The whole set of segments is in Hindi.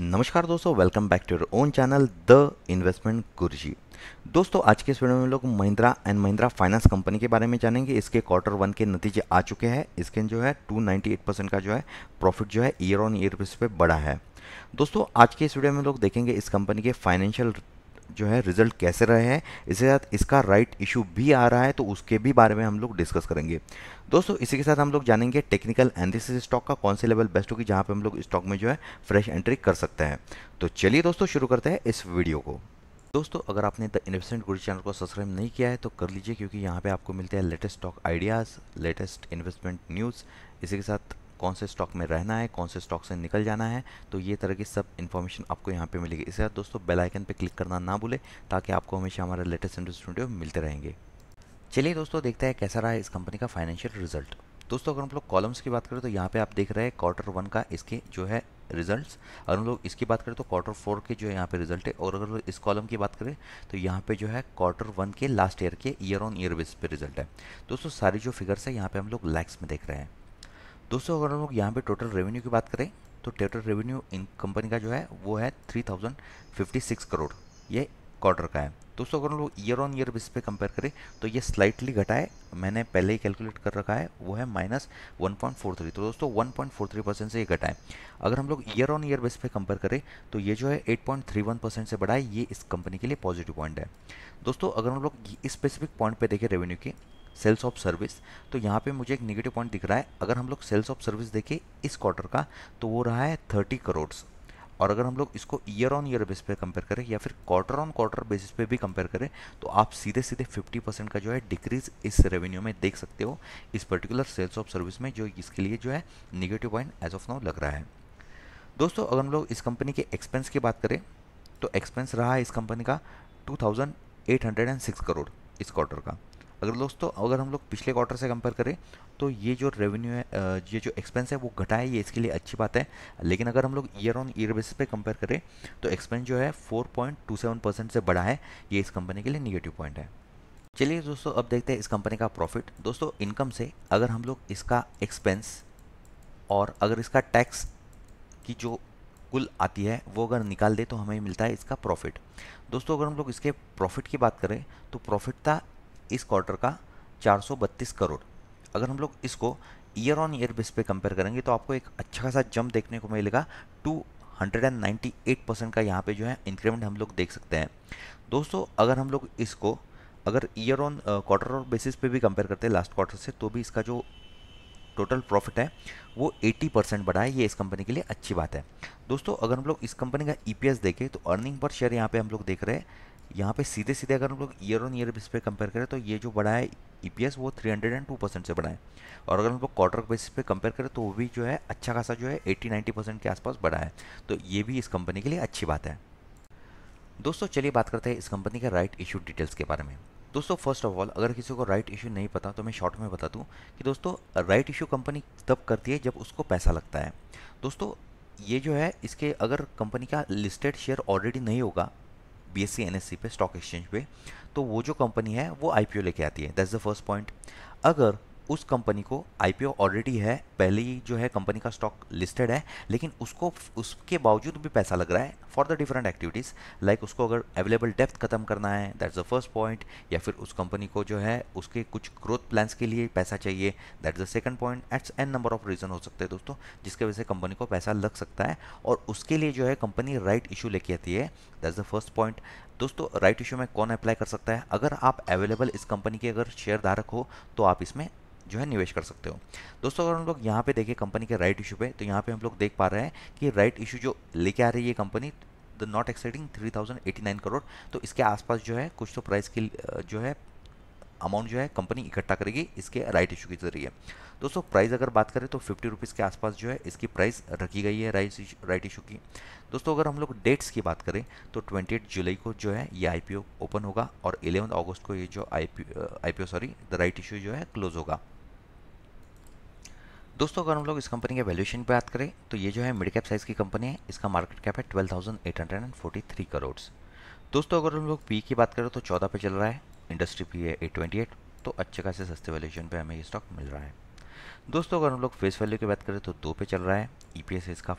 नमस्कार दोस्तों welcome back to your own channel the investment Guruji दोस्तों आज के इस वीडियो में लोग Mahindra and Mahindra finance company के बारे में जानेंगे इसके क्वार्टर वन के नतीजे आ चुके हैं इसके जो है 298 परसेंट का जो है प्रॉफिट जो है ईयर ऑन ईयर पे बढ़ा है दोस्तों आज के इस वीडियो में लोग देखेंगे इस कंपनी के फाइनेंशियल जो है रिजल्ट कैसे रहे हैं इसके साथ इसका राइट इशू भी आ रहा है तो उसके भी बारे में हम लोग डिस्कस करेंगे दोस्तों इसी के साथ हम लोग जानेंगे टेक्निकल एनालिसिस स्टॉक का कौन से लेवल बेस्ट होगी जहाँ पर हम लोग स्टॉक में जो है फ्रेश एंट्री कर सकते हैं तो चलिए दोस्तों शुरू करते हैं इस वीडियो को दोस्तों अगर आपने द इन्वेस्टमेंट गुरु चैनल को सब्सक्राइब नहीं किया है तो कर लीजिए क्योंकि यहाँ पे आपको मिलते हैं latest stock ideas latest investment news इसी के साथ कौन से स्टॉक में रहना है कौन से स्टॉक से निकल जाना है तो ये तरह की सब इन्फॉर्मेशन आपको यहाँ पे मिलेगी इसके बाद दोस्तों बेल आइकन पे क्लिक करना ना भूलें ताकि आपको हमेशा हमारे लेटेस्ट इंडस्ट वीडियो मिलते रहेंगे चलिए दोस्तों देखते हैं कैसा रहा है इस कंपनी का फाइनेंशियल रिजल्ट दोस्तों अगर हम लोग कॉलम्स की बात करें तो यहाँ पे आप देख रहे हैं क्वार्टर वन का इसके जो है रिजल्ट्स अगर हम लोग इसकी बात करें तो क्वार्टर फोर के जो है यहाँ पे रिजल्ट है और अगर इस कॉलम की बात करें तो यहाँ पे जो है क्वार्टर वन के लास्ट ईयर के ईयर ऑन ईयर बेस पे रिजल्ट है दोस्तों सारी जो फिगर्स है यहाँ पे हम लोग लैक्स में देख रहे हैं दोस्तों अगर हम लोग यहाँ पे टोटल रेवेन्यू की बात करें तो टोटल रेवेन्यू इन कंपनी का जो है वो है three thousand fifty six crore ये क्वार्टर का है दोस्तों अगर हम लोग ईयर ऑन ईयर बेस पे कंपेयर करें तो ये स्लाइटली घटा है मैंने पहले ही कैलकुलेट कर रखा है वो है minus one point four three तो दोस्तों one point four three percent से ये घटा है अगर हम लोग ईयर ऑन ईयर बेस पे कंपेयर करें तो ये जो है eight point three one percent से बढ़ा है ये इस कंपनी के लिए पॉजिटिव पॉइंट है दोस्तों अगर हम लोग स्पेसिफिक पॉइंट पर देखें रेवेन्यू की सेल्स ऑफ सर्विस तो यहाँ पे मुझे एक नेगेटिव पॉइंट दिख रहा है अगर हम लोग सेल्स ऑफ सर्विस देखें इस क्वार्टर का तो वो रहा है थर्टी करोड्स और अगर हम लोग इसको ईयर ऑन ईयर बेस पे कंपेयर करें या फिर क्वार्टर ऑन क्वार्टर बेसिस पे भी कंपेयर करें तो आप सीधे सीधे 50 परसेंट का जो है डिक्रीज इस रेवेन्यू में देख सकते हो इस पर्टिकुलर सेल्स ऑफ सर्विस में जो इसके लिए जो है negative point as of now लग रहा है दोस्तों अगर हम लोग इस कंपनी के एक्सपेंस की बात करें तो एक्सपेंस रहा है इस कंपनी का टू करोड़ इस क्वार्टर का अगर दोस्तों अगर हम लोग पिछले क्वार्टर से कंपेयर करें तो ये जो रेवेन्यू है ये जो एक्सपेंस है वो घटा है ये इसके लिए अच्छी बात है लेकिन अगर हम लोग ईयर ऑन ईयर बेसिस पे कंपेयर करें तो एक्सपेंस जो है 4.27 परसेंट से बढ़ा है ये इस कंपनी के लिए निगेटिव पॉइंट है चलिए दोस्तों अब देखते हैं इस कंपनी का प्रॉफिट दोस्तों इनकम से अगर हम लोग इसका एक्सपेंस और अगर इसका टैक्स की जो कुल आती है वो अगर निकाल दे तो हमें मिलता है इसका प्रॉफिट दोस्तों अगर हम लोग इसके प्रॉफिट की बात करें तो प्रॉफिट था इस क्वार्टर का चार करोड़ अगर हम लोग इसको ईयर ऑन ईयर बेस पे कंपेयर करेंगे तो आपको एक अच्छा खासा जंप देखने को मिलेगा टू परसेंट का यहाँ पे जो है इंक्रीमेंट हम लोग देख सकते हैं दोस्तों अगर हम लोग इसको अगर year on quarter on basis पे भी कंपेयर करते हैं लास्ट क्वार्टर से तो भी इसका जो टोटल प्रॉफिट है वो 80 परसेंट बढ़ा है ये इस कंपनी के लिए अच्छी बात है दोस्तों अगर हम लोग इस कंपनी का ई e देखें तो अर्निंग पर शेयर यहाँ पर हम लोग देख रहे हैं यहाँ पे सीधे सीधे अगर हम लोग ईयर ऑन ईयर बेस पे कंपेयर करें तो ये जो बढ़ा है ई e वो 302 परसेंट से बढ़ा है और अगर हम लोग क्वार्टर बेसिस पे कंपेयर करें तो वो भी जो है अच्छा खासा जो है 80-90 परसेंट के आसपास बढ़ा है तो ये भी इस कंपनी के लिए अच्छी बात है दोस्तों चलिए बात करते हैं इस कंपनी के राइट इशू डिटेल्स के बारे में दोस्तों फर्स्ट ऑफ ऑल अगर किसी को राइट इशू नहीं पता तो मैं शॉर्ट में बता दूँ कि दोस्तों राइट इशू कंपनी तब करती है जब उसको पैसा लगता है दोस्तों ये जो है इसके अगर कंपनी का लिस्टेड शेयर ऑलरेडी नहीं होगा बी एस सी पे स्टॉक एक्सचेंज पे तो वो जो कंपनी है वो आई लेके आती है दैट्स द फर्स्ट पॉइंट अगर उस कंपनी को आई ऑलरेडी है पहले ही जो है कंपनी का स्टॉक लिस्टेड है लेकिन उसको उसके बावजूद भी पैसा लग रहा है for the different activities like उसको अगर अवेलेबल डेप्थ ख़त्म करना है दैट्स द फर्स्ट पॉइंट या फिर उस कंपनी को जो है उसके कुछ ग्रोथ प्लान्स के लिए पैसा चाहिए that's the second point it's an number of reason हो सकते हैं दोस्तों जिसके वजह से कंपनी को पैसा लग सकता है और उसके लिए जो है कंपनी राइट इशू लेके आती है दैट्स द फर्स्ट पॉइंट दोस्तों राइट इशू में कौन अप्लाई कर सकता है अगर आप अवेलेबल इस कंपनी के अगर शेयर धारक हो तो आप इसमें जो है निवेश कर सकते हो दोस्तों अगर हम लोग यहाँ पे देखें कंपनी के राइट इशू पे तो यहाँ पे हम लोग देख पा रहे हैं कि राइट इशू जो लेके आ रही है company the not exciting three thousand eighty nine crore तो इसके आसपास जो है कुछ तो प्राइस की जो है अमाउंट जो है कंपनी इकट्ठा करेगी इसके राइट इशू के जरिए दोस्तों प्राइस अगर बात करें तो फिफ्टी रुपीज़ के आसपास जो है इसकी प्राइस रखी गई है राइट राइट इशू की दोस्तों अगर हम लोग डेट्स की बात करें तो ट्वेंटी जुलाई को जो है ये आई ओपन होगा और इलेवन अगस्त को ये जो I P sorry the right issue जो है क्लोज होगा दोस्तों अगर हम लोग इस कंपनी के वैल्यूएशन पर बात करें तो ये जो है मिड कैप साइज़ की कंपनी है इसका मार्केट कैप है थ्री करोड़ दोस्तों अगर हम लोग पी की बात करें तो 14 पे चल रहा है इंडस्ट्री पी है एट तो अच्छे खासे सस्ते वैल्यूएशन पे हमें ये स्टॉक मिल रहा है दोस्तों अगर हम लोग फेस वैल्यू की बात करें तो दो पे चल रहा है ई e है इसका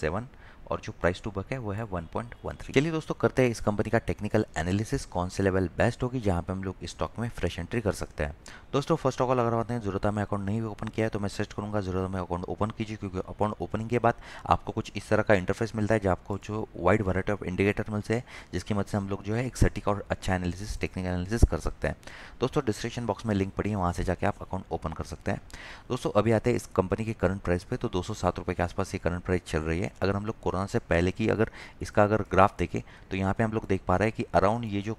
सेवन और जो प्राइस टू बक है वो है 1.13 चलिए दोस्तों करते हैं इस कंपनी का टेक्निकल एनालिसिस कौन से लेवल बेस्ट होगी जहाँ पे हम लोग स्टॉक में फ्रेश एंट्री कर सकते हैं दोस्तों फर्स्ट ऑफ ऑल अगर आपने जरूरत में अकाउंट नहीं ओपन किया है तो मैं सर्च करूंगा जरूरत में अकाउंट ओपन कीजिए क्योंकि अकाउंट ओपनिंग के बाद आपको कुछ इस तरह का इंटरफेस मिलता है जो आपको जो वाइड वराइटी ऑफ इंडिकेटर मिलते हैं जिसकी मदद से हम लोग जो है एक सटीक और अच्छा एनालिसिस टेक्निकल एनालिसिस कर सकते हैं दोस्तों डिस्क्रिप्शन बॉक्स में लिंक पड़ी है वहाँ से जाकर आप अकाउंट ओपन कर सकते हैं दोस्तों अभी आते हैं इस कंपनी के करंट प्राइस पर तो दो सौ के आसपास ये करंट प्राइस चल रही है अगर हम लोग कोरोना कोरोना से पहले की अगर इसका अगर ग्राफ देखें तो यहाँ पे हम लोग देख पा रहे हैं कि अराउंड ये जो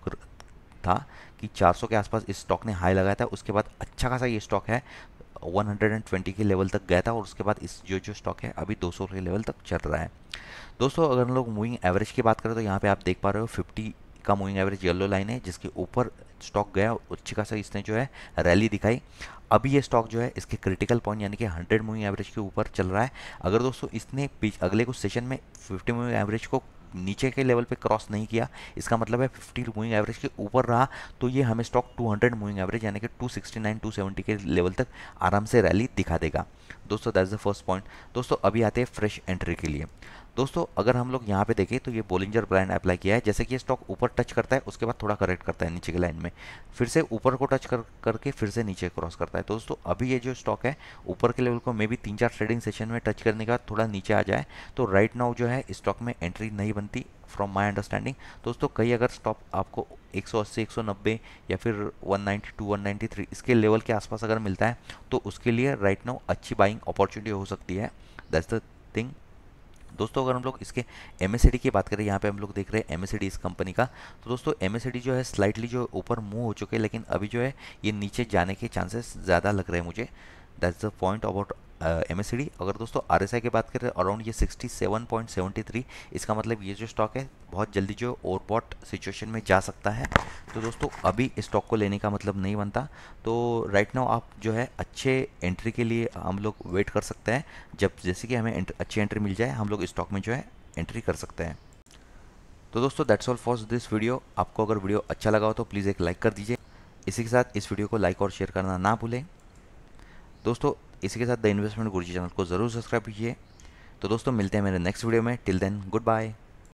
था कि 400 के आसपास इस स्टॉक ने हाई लगाया था उसके बाद अच्छा खासा ये स्टॉक है 120 के लेवल तक गया था और उसके बाद इस जो जो स्टॉक है अभी 200 के लेवल तक चल रहा है दोस्तों अगर हम लोग मूविंग एवरेज की बात करें तो यहाँ पर आप देख पा रहे हो फिफ्टी का मूविंग एवरेज येलो लाइन है जिसके ऊपर स्टॉक गया अच्छी खासा इसने जो है रैली दिखाई अभी ये स्टॉक जो है इसके क्रिटिकल पॉइंट यानी कि 100 मूविंग एवरेज के ऊपर चल रहा है अगर दोस्तों इसने अगले कुछ सेशन में 50 मूविंग एवरेज को नीचे के लेवल पे क्रॉस नहीं किया इसका मतलब है 50 मूविंग एवरेज के ऊपर रहा तो ये हमें स्टॉक 200 मूविंग एवरेज यानी कि 269 270 के लेवल तक आराम से रैली दिखा देगा दोस्तों इज द फर्स्ट पॉइंट दोस्तों अभी आते हैं फ्रेश एंट्री के लिए दोस्तों अगर हम लोग यहाँ पे देखें तो ये बोलिंजर ब्रांड अप्लाई किया है जैसे कि ये स्टॉक ऊपर टच करता है उसके बाद थोड़ा करेक्ट करता है नीचे की लाइन में फिर से ऊपर को टच कर करके फिर से नीचे क्रॉस करता है तो दोस्तों अभी ये जो स्टॉक है ऊपर के लेवल को मे बी तीन चार ट्रेडिंग सेशन में टच करने के बाद थोड़ा नीचे आ जाए तो राइट नाउ जो है स्टॉक में एंट्री नहीं बनती फ्रॉम माई अंडरस्टैंडिंग दोस्तों कई अगर स्टॉक आपको 180, 190 या फिर 192, 193 इसके लेवल के आसपास अगर मिलता है तो उसके लिए राइट right नाउ अच्छी बाइंग अपॉर्चुनिटी हो सकती है दैट्स द थिंग दोस्तों अगर हम लोग इसके एम की बात करें यहाँ पे हम लोग देख रहे हैं एम इस कंपनी का तो दोस्तों एम जो है स्लाइटली जो ऊपर मूव हो चुके हैं लेकिन अभी जो है ये नीचे जाने के चांसेस ज़्यादा लग रहे हैं मुझे that's the point about um uh, अगर दोस्तों आर एस की बात करें अराउंड ये 67.73 इसका मतलब ये जो स्टॉक है बहुत जल्दी जो ओवरबॉट सिचुएशन में जा सकता है तो दोस्तों अभी स्टॉक को लेने का मतलब नहीं बनता तो राइट नाउ आप जो है अच्छे एंट्री के लिए हम लोग वेट कर सकते हैं जब जैसे कि हमें एंट्र, अच्छी एंट्री मिल जाए हम लोग स्टॉक में जो है एंट्री कर सकते हैं तो दोस्तों that's all for this video आपको अगर वीडियो अच्छा लगा हो तो प्लीज़ एक लाइक कर दीजिए इसी के साथ इस वीडियो को लाइक और शेयर करना ना भूलें दोस्तों इसी के साथ द इन्वेस्टमेंट गुरुजी चैनल को ज़रूर सब्सक्राइब कीजिए तो दोस्तों मिलते हैं मेरे नेक्स्ट वीडियो में टिल देन गुड बाय